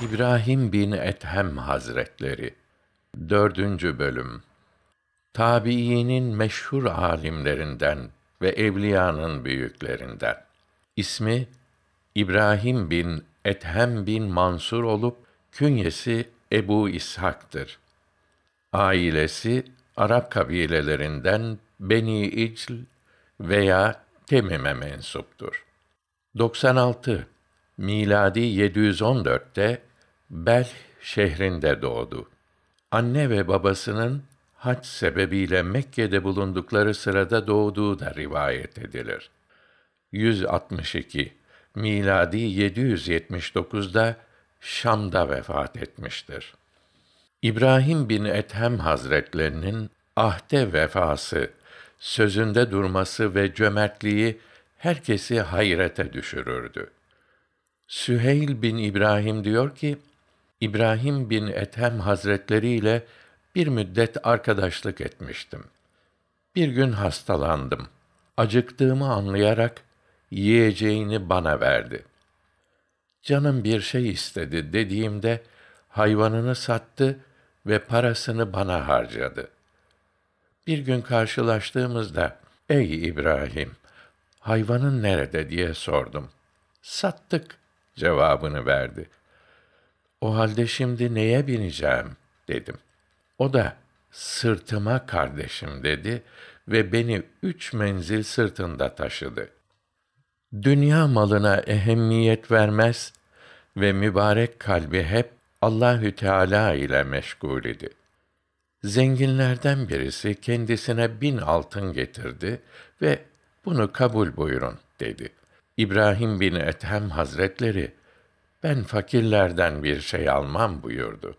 İbrahim bin Ethem Hazretleri 4. bölüm Tabiinin meşhur alimlerinden ve evliyanın büyüklerinden. İsmi İbrahim bin Ethem bin Mansur olup künyesi Ebu İshak'tır. Ailesi Arap kabilelerinden Beni İcl veya Temim'e mensuptur. 96 miladi 714'te Bel şehrinde doğdu. Anne ve babasının hac sebebiyle Mekke'de bulundukları sırada doğduğu da rivayet edilir. 162 miladi 779'da Şam'da vefat etmiştir. İbrahim bin Ethem Hazretlerinin ahde vefası, sözünde durması ve cömertliği herkesi hayrete düşürürdü. Süheyl bin İbrahim diyor ki, İbrahim bin Ethem Hazretleri ile bir müddet arkadaşlık etmiştim. Bir gün hastalandım. Acıktığımı anlayarak yiyeceğini bana verdi. Canım bir şey istedi dediğimde hayvanını sattı ve parasını bana harcadı. Bir gün karşılaştığımızda "Ey İbrahim, hayvanın nerede?" diye sordum. "Sattık." cevabını verdi. O halde şimdi neye bineceğim dedim. O da sırtıma kardeşim dedi ve beni üç menzil sırtında taşıdı. Dünya malına ehemmiyet vermez ve mübarek kalbi hep Allahü Teala ile meşgul idi. Zenginlerden birisi kendisine bin altın getirdi ve bunu kabul buyurun dedi. İbrahim bin Ethem Hazretleri ben fakirlerden bir şey almam buyurdu.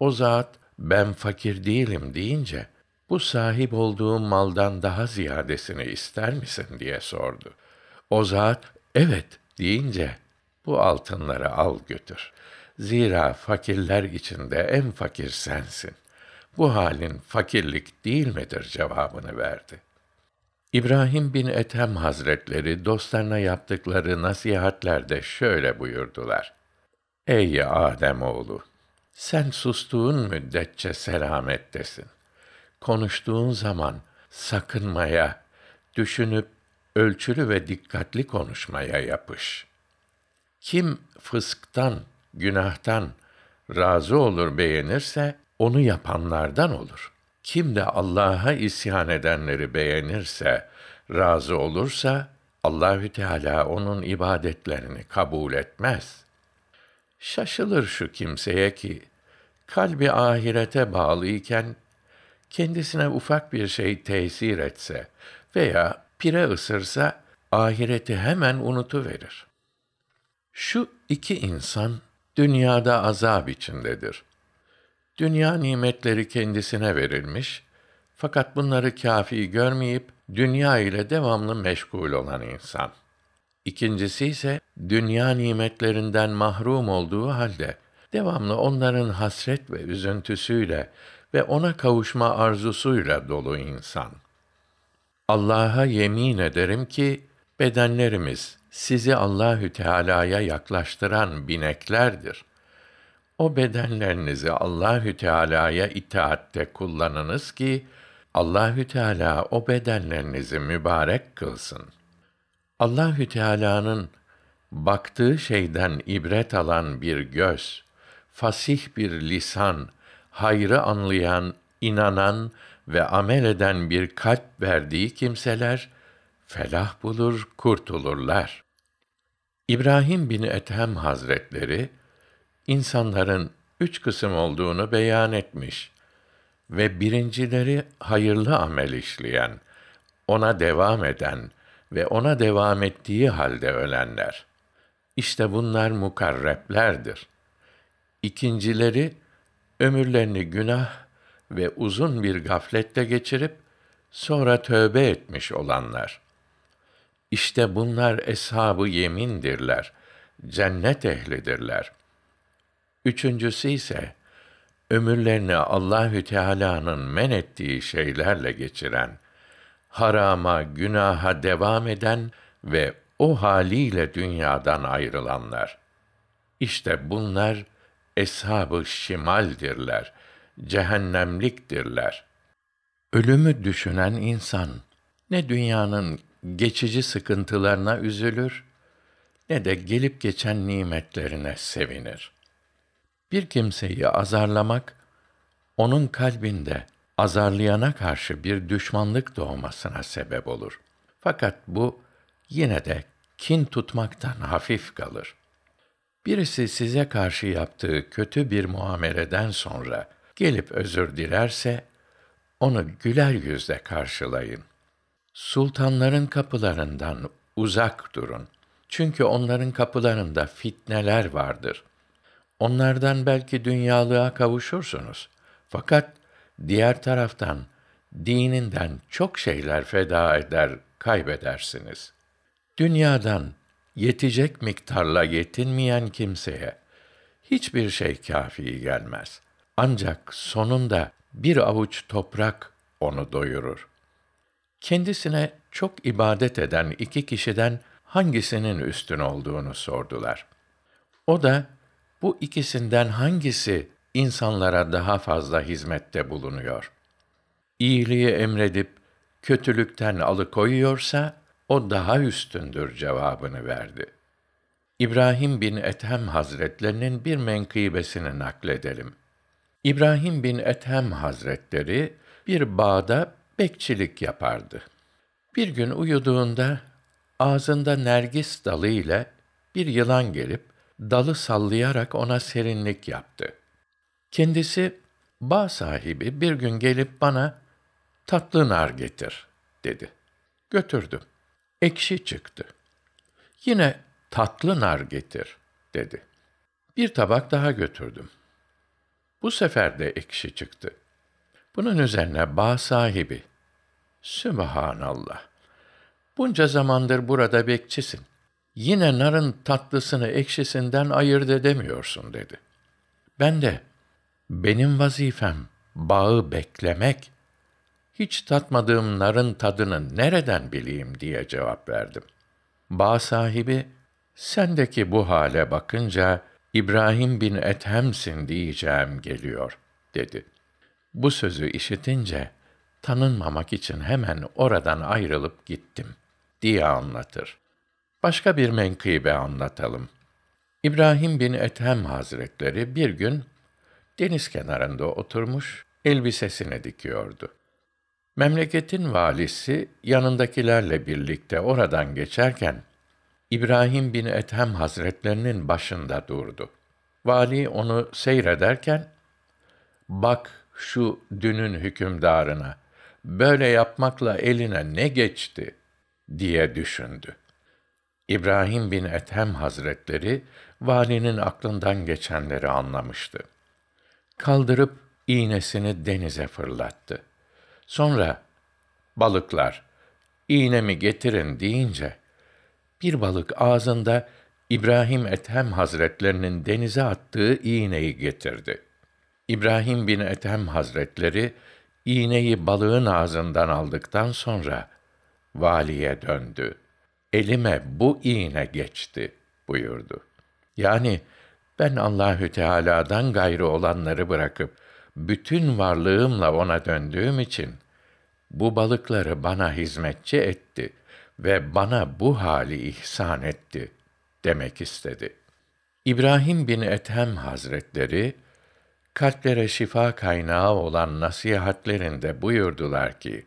O zat ben fakir değilim deyince bu sahip olduğum maldan daha ziyadesini ister misin diye sordu. O zat evet deyince bu altınları al götür. Zira fakirler içinde en fakir sensin. Bu halin fakirlik değil midir cevabını verdi. İbrahim bin Ethem Hazretleri dostlarına yaptıkları nasihatlerde şöyle buyurdular. Ey Adem oğlu, sen sustuğun müddetçe selamettesin. Konuştuğun zaman sakınmaya, düşünüp ölçülü ve dikkatli konuşmaya yapış. Kim fısktan, günahtan razı olur beğenirse onu yapanlardan olur.'' Kim de Allah'a isyan edenleri beğenirse, razı olursa Allahü Teala onun ibadetlerini kabul etmez. Şaşılır şu kimseye ki kalbi ahirete bağlıyken kendisine ufak bir şey tesir etse veya pire ısırsa ahireti hemen unutu verir. Şu iki insan dünyada azap içindedir. Dünya nimetleri kendisine verilmiş fakat bunları kâfi görmeyip dünya ile devamlı meşgul olan insan. İkincisi ise dünya nimetlerinden mahrum olduğu halde devamlı onların hasret ve üzüntüsüyle ve ona kavuşma arzusuyla dolu insan. Allah'a yemin ederim ki bedenlerimiz sizi Allahü Teala'ya yaklaştıran bineklerdir.'' O bedenlerinizi Allahü Teala'ya itaatte kullanınız ki Allahü Teala o bedenlerinizi mübarek kılsın. Allahü Teala'nın baktığı şeyden ibret alan bir göz, fasih bir lisan, hayrı anlayan, inanan ve amel eden bir kalp verdiği kimseler felah bulur, kurtulurlar. İbrahim bin Ethem Hazretleri insanların üç kısım olduğunu beyan etmiş ve birincileri hayırlı amel işleyen, ona devam eden ve ona devam ettiği halde ölenler. İşte bunlar mukarreplerdir. İkincileri ömürlerini günah ve uzun bir gafletle geçirip sonra tövbe etmiş olanlar. İşte bunlar eshabı yemindirler, cennet ehlidirler. Üçüncüsü ise ömürlerini Allahü Teala'nın men ettiği şeylerle geçiren, harama, günaha devam eden ve o haliyle dünyadan ayrılanlar. İşte bunlar eshab-ı şimaldirler, cehennemliktirler. Ölümü düşünen insan ne dünyanın geçici sıkıntılarına üzülür ne de gelip geçen nimetlerine sevinir.'' Bir kimseyi azarlamak, onun kalbinde azarlayana karşı bir düşmanlık doğmasına sebep olur. Fakat bu yine de kin tutmaktan hafif kalır. Birisi size karşı yaptığı kötü bir muameleden sonra gelip özür dilerse onu güler yüzle karşılayın. Sultanların kapılarından uzak durun. Çünkü onların kapılarında fitneler vardır.'' Onlardan belki dünyalığa kavuşursunuz. Fakat diğer taraftan dininden çok şeyler feda eder, kaybedersiniz. Dünyadan yetecek miktarla yetinmeyen kimseye hiçbir şey kafi gelmez. Ancak sonunda bir avuç toprak onu doyurur. Kendisine çok ibadet eden iki kişiden hangisinin üstün olduğunu sordular. O da bu ikisinden hangisi insanlara daha fazla hizmette bulunuyor? İyiliği emredip kötülükten alıkoyuyorsa o daha üstündür cevabını verdi. İbrahim bin Ethem Hazretlerinin bir menkıbesini nakledelim. İbrahim bin Ethem Hazretleri bir bağda bekçilik yapardı. Bir gün uyuduğunda ağzında nergis dalı ile bir yılan gelip dalı sallayarak ona serinlik yaptı. Kendisi, bağ sahibi bir gün gelip bana, tatlı nar getir, dedi. Götürdüm. Ekşi çıktı. Yine tatlı nar getir, dedi. Bir tabak daha götürdüm. Bu sefer de ekşi çıktı. Bunun üzerine bağ sahibi, Sübhanallah, bunca zamandır burada bekçisin.'' yine narın tatlısını ekşisinden ayırt edemiyorsun dedi. Ben de, benim vazifem bağı beklemek, hiç tatmadığım narın tadını nereden bileyim diye cevap verdim. Bağ sahibi, sendeki bu hale bakınca İbrahim bin Ethem'sin diyeceğim geliyor, dedi. Bu sözü işitince, tanınmamak için hemen oradan ayrılıp gittim, diye anlatır. Başka bir menkıbe anlatalım. İbrahim bin Ethem Hazretleri bir gün deniz kenarında oturmuş elbisesini dikiyordu. Memleketin valisi yanındakilerle birlikte oradan geçerken İbrahim bin Ethem Hazretlerinin başında durdu. Vali onu seyrederken bak şu dünün hükümdarına böyle yapmakla eline ne geçti diye düşündü. İbrahim bin Ethem Hazretleri valinin aklından geçenleri anlamıştı. Kaldırıp iğnesini denize fırlattı. Sonra balıklar iğnemi getirin deyince bir balık ağzında İbrahim Ethem Hazretlerinin denize attığı iğneyi getirdi. İbrahim bin Ethem Hazretleri iğneyi balığın ağzından aldıktan sonra valiye döndü.'' elime bu iğne geçti buyurdu. Yani ben Allahü Teala'dan gayrı olanları bırakıp bütün varlığımla ona döndüğüm için bu balıkları bana hizmetçi etti ve bana bu hali ihsan etti demek istedi. İbrahim bin Ethem Hazretleri kalplere şifa kaynağı olan nasihatlerinde buyurdular ki: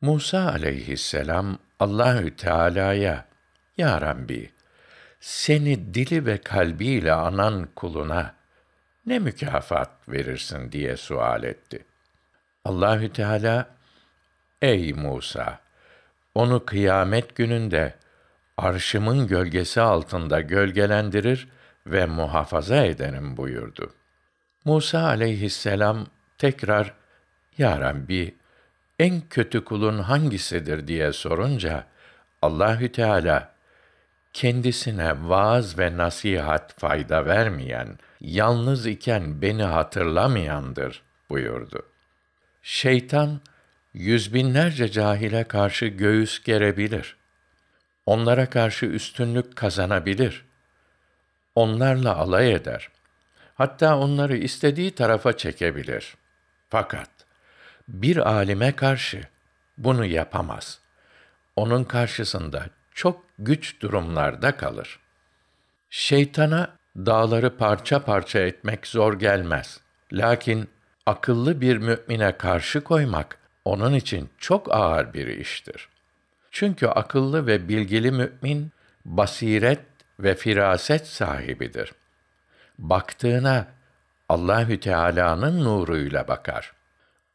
Musa aleyhisselam Allahü Teala'ya Ya Rabbi seni dili ve kalbiyle anan kuluna ne mükafat verirsin diye sual etti. Allahü Teala Ey Musa onu kıyamet gününde arşımın gölgesi altında gölgelendirir ve muhafaza ederim buyurdu. Musa aleyhisselam tekrar Ya Rabbi en kötü kulun hangisidir diye sorunca Allahü Teala kendisine vaaz ve nasihat fayda vermeyen, yalnız iken beni hatırlamayandır buyurdu. Şeytan yüz binlerce cahile karşı göğüs gerebilir. Onlara karşı üstünlük kazanabilir. Onlarla alay eder. Hatta onları istediği tarafa çekebilir. Fakat bir alime karşı bunu yapamaz. Onun karşısında çok güç durumlarda kalır. Şeytana dağları parça parça etmek zor gelmez. Lakin akıllı bir mümine karşı koymak onun için çok ağır bir iştir. Çünkü akıllı ve bilgili mümin basiret ve firaset sahibidir. Baktığına Allahü Teala'nın nuruyla bakar.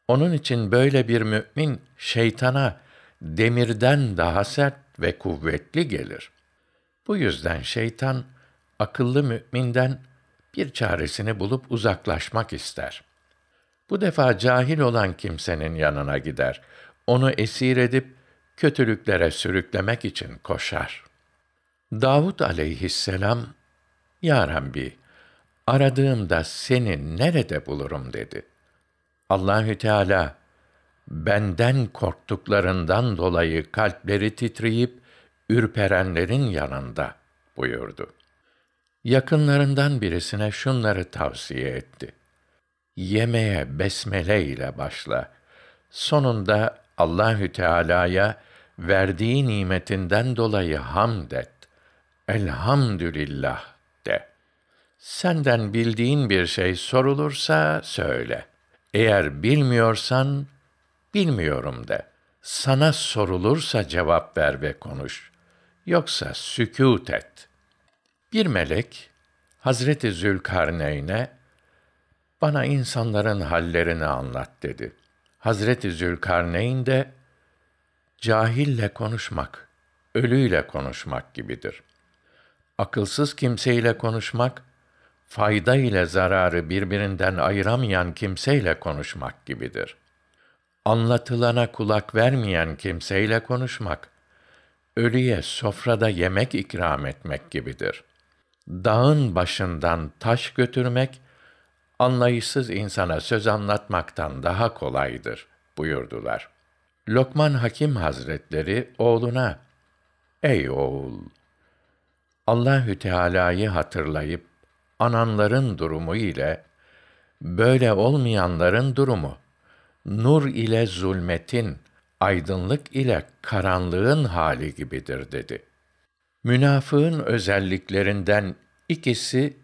Onun için böyle bir mümin şeytana demirden daha sert ve kuvvetli gelir. Bu yüzden şeytan akıllı müminden bir çaresini bulup uzaklaşmak ister. Bu defa cahil olan kimsenin yanına gider. Onu esir edip kötülüklere sürüklemek için koşar. Davud aleyhisselam, Ya Rabbi, aradığımda seni nerede bulurum dedi. Allahü Teala benden korktuklarından dolayı kalpleri titreyip ürperenlerin yanında buyurdu. Yakınlarından birisine şunları tavsiye etti. Yemeye besmele ile başla. Sonunda Allahü Teala'ya verdiği nimetinden dolayı hamd et. Elhamdülillah de. Senden bildiğin bir şey sorulursa söyle.'' Eğer bilmiyorsan bilmiyorum de. Sana sorulursa cevap ver ve konuş. Yoksa sükût et. Bir melek Hazreti Zülkarneyn'e bana insanların hallerini anlat dedi. Hazreti Zülkarneyn de cahille konuşmak, ölüyle konuşmak gibidir. Akılsız kimseyle konuşmak fayda ile zararı birbirinden ayıramayan kimseyle konuşmak gibidir. Anlatılana kulak vermeyen kimseyle konuşmak, ölüye sofrada yemek ikram etmek gibidir. Dağın başından taş götürmek, anlayışsız insana söz anlatmaktan daha kolaydır buyurdular. Lokman Hakim Hazretleri oğluna, Ey oğul! Allahü Teala'yı hatırlayıp ananların durumu ile böyle olmayanların durumu nur ile zulmetin, aydınlık ile karanlığın hali gibidir dedi. Münafığın özelliklerinden ikisi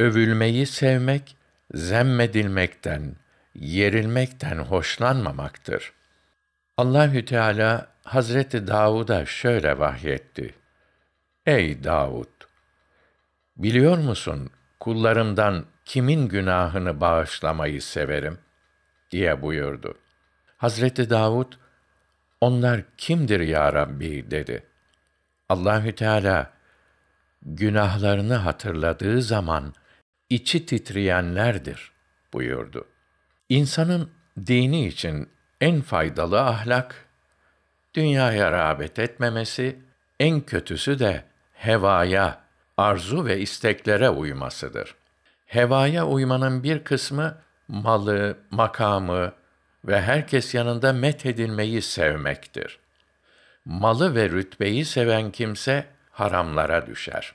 övülmeyi sevmek, zemmedilmekten, yerilmekten hoşlanmamaktır. Allahü Teala Hazreti Davud'a şöyle vahyetti. Ey Davud! Biliyor musun, kullarımdan kimin günahını bağışlamayı severim? diye buyurdu. Hazreti Davud, onlar kimdir ya Rabbi dedi. Allahü Teala günahlarını hatırladığı zaman içi titreyenlerdir buyurdu. İnsanın dini için en faydalı ahlak dünyaya rağbet etmemesi, en kötüsü de hevaya, arzu ve isteklere uymasıdır. Hevaya uymanın bir kısmı malı, makamı ve herkes yanında methedilmeyi sevmektir. Malı ve rütbeyi seven kimse haramlara düşer.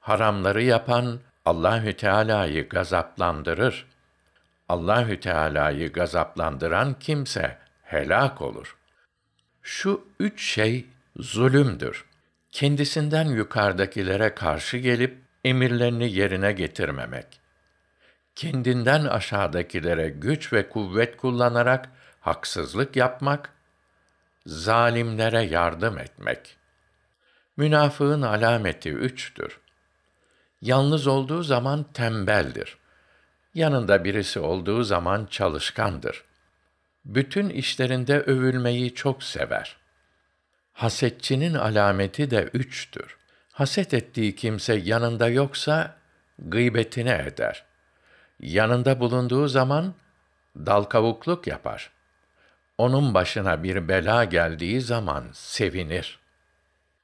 Haramları yapan Allahü Teala'yı gazaplandırır. Allahü Teala'yı gazaplandıran kimse helak olur. Şu üç şey zulümdür.'' kendisinden yukarıdakilere karşı gelip emirlerini yerine getirmemek, kendinden aşağıdakilere güç ve kuvvet kullanarak haksızlık yapmak, zalimlere yardım etmek. Münafığın alameti üçtür. Yalnız olduğu zaman tembeldir. Yanında birisi olduğu zaman çalışkandır. Bütün işlerinde övülmeyi çok sever. Hasetçinin alameti de üçtür. Haset ettiği kimse yanında yoksa gıybetine eder. Yanında bulunduğu zaman dal kavukluk yapar. Onun başına bir bela geldiği zaman sevinir.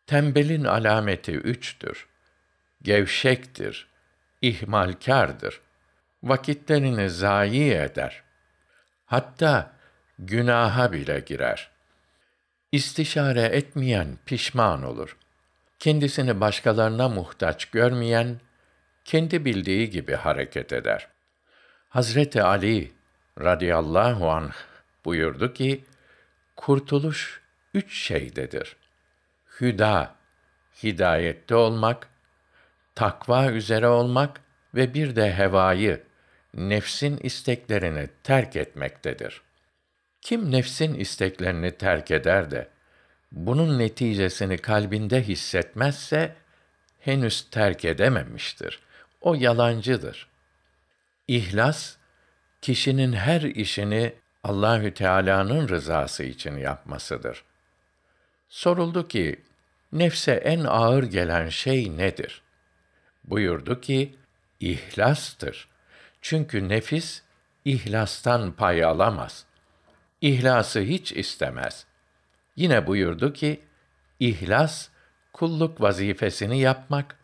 Tembelin alameti üçtür. Gevşektir, ihmalkârdır. Vakitlerini zayi eder. Hatta günaha bile girer.'' İstişare etmeyen pişman olur. Kendisini başkalarına muhtaç görmeyen kendi bildiği gibi hareket eder. Hazreti Ali radıyallahu anh buyurdu ki kurtuluş üç şeydedir. Hüda hidayette olmak, takva üzere olmak ve bir de hevayı nefsin isteklerini terk etmektedir. Kim nefsin isteklerini terk eder de bunun neticesini kalbinde hissetmezse henüz terk edememiştir. O yalancıdır. İhlas kişinin her işini Allahü Teala'nın rızası için yapmasıdır. Soruldu ki nefse en ağır gelen şey nedir? Buyurdu ki ihlastır. Çünkü nefis ihlastan pay alamaz. İhlası hiç istemez. Yine buyurdu ki, ihlas kulluk vazifesini yapmak,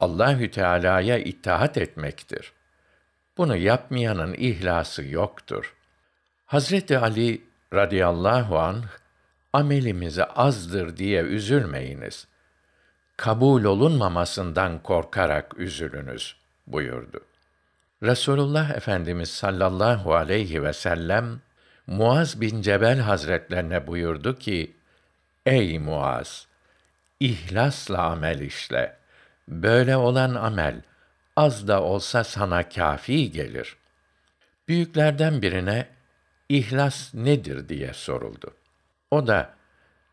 Allahü Teala'ya itaat etmektir. Bunu yapmayanın ihlası yoktur. Hazreti Ali radıyallahu an amelimize azdır diye üzülmeyiniz. Kabul olunmamasından korkarak üzülünüz buyurdu. Resulullah Efendimiz sallallahu aleyhi ve sellem Muaz bin Cebel Hazretlerine buyurdu ki, Ey Muaz! İhlasla amel işle. Böyle olan amel, az da olsa sana kafi gelir. Büyüklerden birine, ihlas nedir diye soruldu. O da,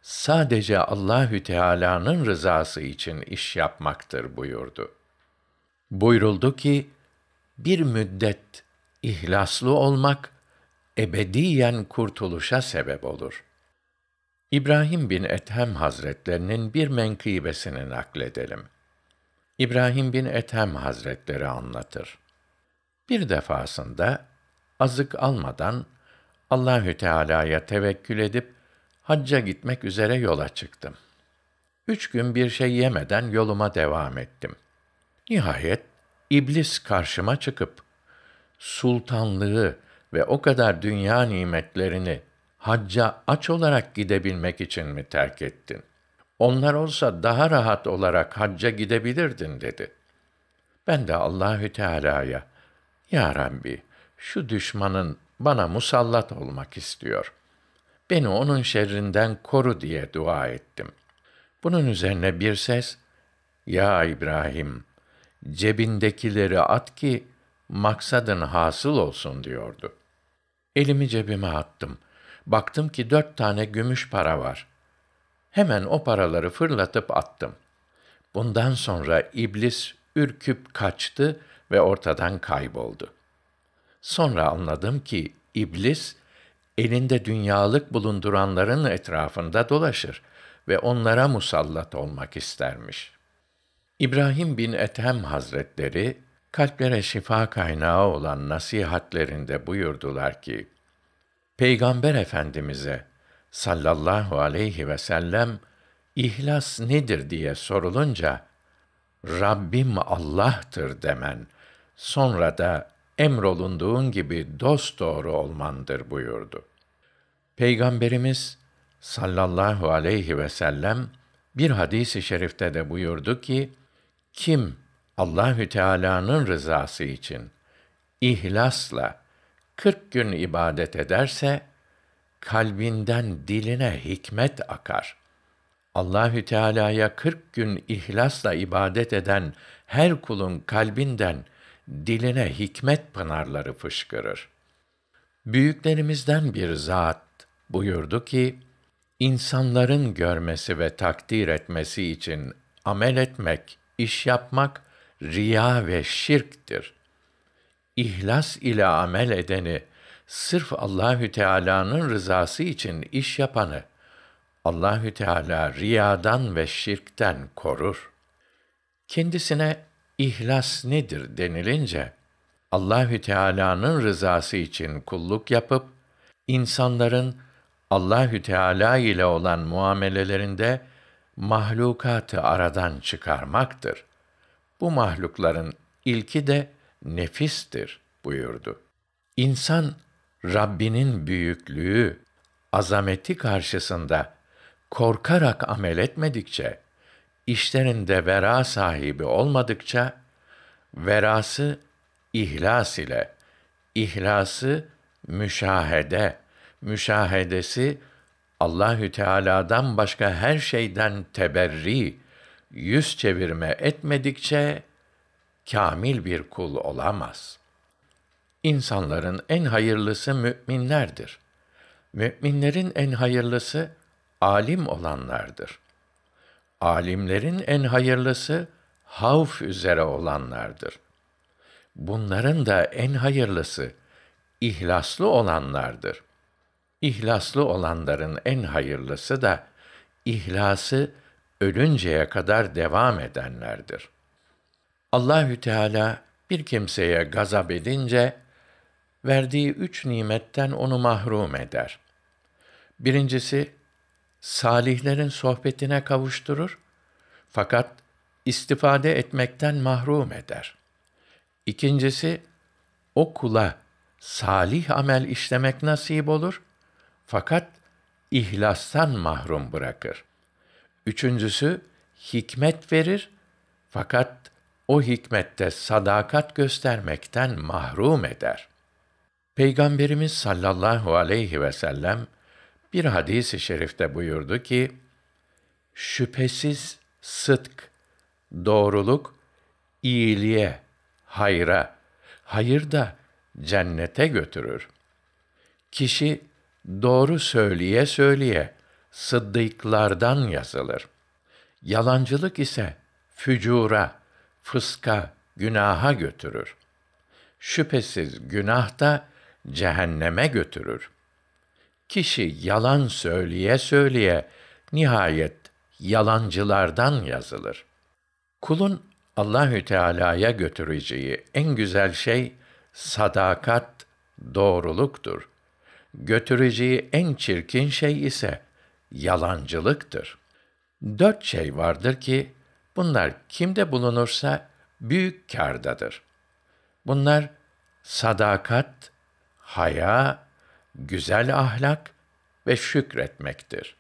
sadece Allahü Teala'nın rızası için iş yapmaktır buyurdu. Buyuruldu ki, bir müddet ihlaslı olmak, ebediyen kurtuluşa sebep olur. İbrahim bin Ethem Hazretlerinin bir menkıbesini nakledelim. İbrahim bin Ethem Hazretleri anlatır. Bir defasında azık almadan Allahü Teala'ya tevekkül edip hacca gitmek üzere yola çıktım. Üç gün bir şey yemeden yoluma devam ettim. Nihayet iblis karşıma çıkıp sultanlığı, ve o kadar dünya nimetlerini hacca aç olarak gidebilmek için mi terk ettin? Onlar olsa daha rahat olarak hacca gidebilirdin dedi. Ben de Allahü Teala'ya Ya Rabbi şu düşmanın bana musallat olmak istiyor. Beni onun şerrinden koru diye dua ettim. Bunun üzerine bir ses Ya İbrahim cebindekileri at ki maksadın hasıl olsun diyordu. Elimi cebime attım. Baktım ki dört tane gümüş para var. Hemen o paraları fırlatıp attım. Bundan sonra iblis ürküp kaçtı ve ortadan kayboldu. Sonra anladım ki iblis elinde dünyalık bulunduranların etrafında dolaşır ve onlara musallat olmak istermiş. İbrahim bin Ethem Hazretleri kalplere şifa kaynağı olan nasihatlerinde buyurdular ki, Peygamber Efendimiz'e sallallahu aleyhi ve sellem ihlas nedir diye sorulunca, Rabbim Allah'tır demen, sonra da emrolunduğun gibi dost doğru olmandır buyurdu. Peygamberimiz sallallahu aleyhi ve sellem bir hadisi şerifte de buyurdu ki, kim Allahü Teala'nın rızası için ihlasla 40 gün ibadet ederse kalbinden diline hikmet akar. Allahü Teala'ya 40 gün ihlasla ibadet eden her kulun kalbinden diline hikmet pınarları fışkırır. Büyüklerimizden bir zat buyurdu ki, insanların görmesi ve takdir etmesi için amel etmek, iş yapmak riya ve şirktir. İhlas ile amel edeni, sırf Allahü Teala'nın rızası için iş yapanı Allahü Teala riyadan ve şirkten korur. Kendisine ihlas nedir denilince Allahü Teala'nın rızası için kulluk yapıp insanların Allahü Teala ile olan muamelelerinde mahlukatı aradan çıkarmaktır. Bu mahlukların ilki de nefistir buyurdu. İnsan Rabbinin büyüklüğü, azameti karşısında korkarak amel etmedikçe, işlerinde vera sahibi olmadıkça, verası ihlas ile, ihlası müşahede, müşahedesi Allahü Teala'dan başka her şeyden teberri, yüz çevirme etmedikçe kamil bir kul olamaz. İnsanların en hayırlısı müminlerdir. Müminlerin en hayırlısı alim olanlardır. Alimlerin en hayırlısı havf üzere olanlardır. Bunların da en hayırlısı ihlaslı olanlardır. İhlaslı olanların en hayırlısı da ihlası ölünceye kadar devam edenlerdir. Allahü Teala bir kimseye gazap edince verdiği üç nimetten onu mahrum eder. Birincisi salihlerin sohbetine kavuşturur fakat istifade etmekten mahrum eder. İkincisi o kula salih amel işlemek nasip olur fakat ihlastan mahrum bırakır. Üçüncüsü hikmet verir fakat o hikmette sadakat göstermekten mahrum eder. Peygamberimiz sallallahu aleyhi ve sellem bir hadis-i şerifte buyurdu ki, şüphesiz sıdk, doğruluk, iyiliğe, hayra, hayır da cennete götürür. Kişi doğru söyleye söyleye sıddıklardan yazılır. Yalancılık ise fücura, fıska, günaha götürür. Şüphesiz günah da cehenneme götürür. Kişi yalan söyleye söyleye nihayet yalancılardan yazılır. Kulun Allahü Teala'ya götüreceği en güzel şey sadakat, doğruluktur. Götüreceği en çirkin şey ise yalancılıktır. Dört şey vardır ki bunlar kimde bulunursa büyük kârdadır. Bunlar sadakat, haya, güzel ahlak ve şükretmektir.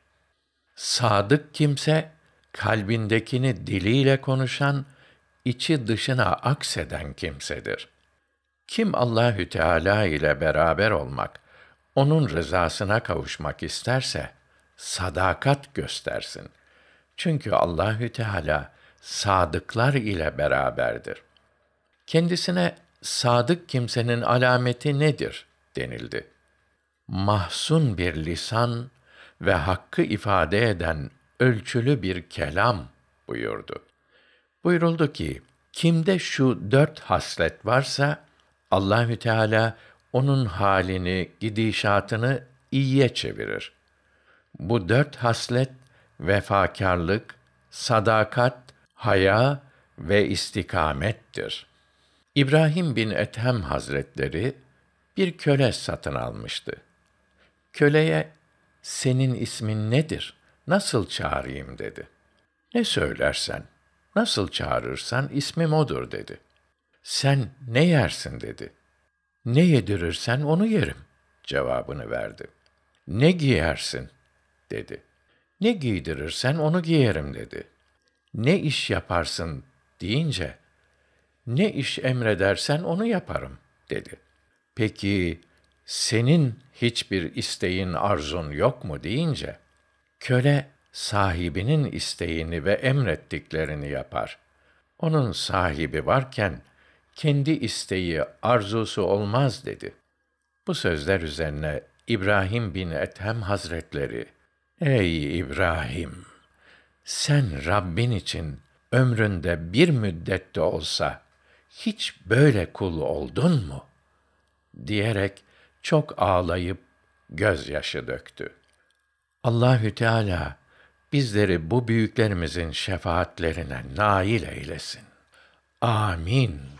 Sadık kimse kalbindekini diliyle konuşan, içi dışına akseden kimsedir. Kim Allahü Teala ile beraber olmak, onun rızasına kavuşmak isterse sadakat göstersin. Çünkü Allahü Teala sadıklar ile beraberdir. Kendisine sadık kimsenin alameti nedir denildi. Mahsun bir lisan ve hakkı ifade eden ölçülü bir kelam buyurdu. Buyuruldu ki kimde şu dört haslet varsa Allahü Teala onun halini, gidişatını iyiye çevirir. Bu dört haslet vefakarlık, sadakat, haya ve istikamettir. İbrahim bin Ethem Hazretleri bir köle satın almıştı. Köleye senin ismin nedir? Nasıl çağırayım dedi. Ne söylersen, nasıl çağırırsan ismim odur dedi. Sen ne yersin dedi. Ne yedirirsen onu yerim cevabını verdi. Ne giyersin? dedi. Ne giydirirsen onu giyerim dedi. Ne iş yaparsın deyince, ne iş emredersen onu yaparım dedi. Peki senin hiçbir isteğin arzun yok mu deyince, köle sahibinin isteğini ve emrettiklerini yapar. Onun sahibi varken kendi isteği, arzusu olmaz dedi. Bu sözler üzerine İbrahim bin Ethem Hazretleri Ey İbrahim! Sen Rabbin için ömründe bir müddet de olsa hiç böyle kul oldun mu? diyerek çok ağlayıp gözyaşı döktü. Allahü Teala bizleri bu büyüklerimizin şefaatlerine nail eylesin. Amin.